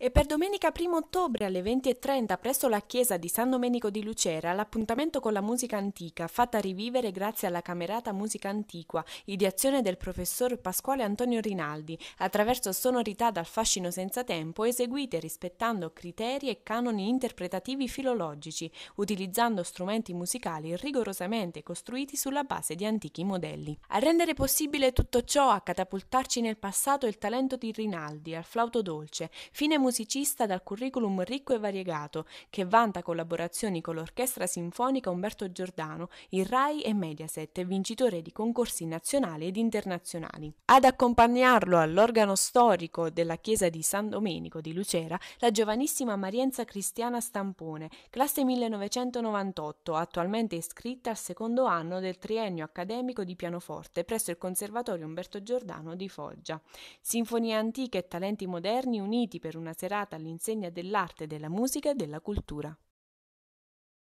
E per domenica 1 ottobre alle 20.30 presso la chiesa di San Domenico di Lucera l'appuntamento con la musica antica, fatta rivivere grazie alla camerata musica antiqua, ideazione del professor Pasquale Antonio Rinaldi, attraverso sonorità dal fascino senza tempo eseguite rispettando criteri e canoni interpretativi filologici, utilizzando strumenti musicali rigorosamente costruiti sulla base di antichi modelli. A rendere possibile tutto ciò, a catapultarci nel passato il talento di Rinaldi al flauto dolce, fine musicale musicista dal curriculum ricco e variegato, che vanta collaborazioni con l'Orchestra Sinfonica Umberto Giordano, il RAI e Mediaset, vincitore di concorsi nazionali ed internazionali. Ad accompagnarlo all'organo storico della chiesa di San Domenico di Lucera, la giovanissima Marienza Cristiana Stampone, classe 1998, attualmente iscritta al secondo anno del triennio accademico di pianoforte presso il Conservatorio Umberto Giordano di Foggia. Sinfonie antiche e talenti moderni uniti per una serata all'insegna dell'arte, della musica e della cultura.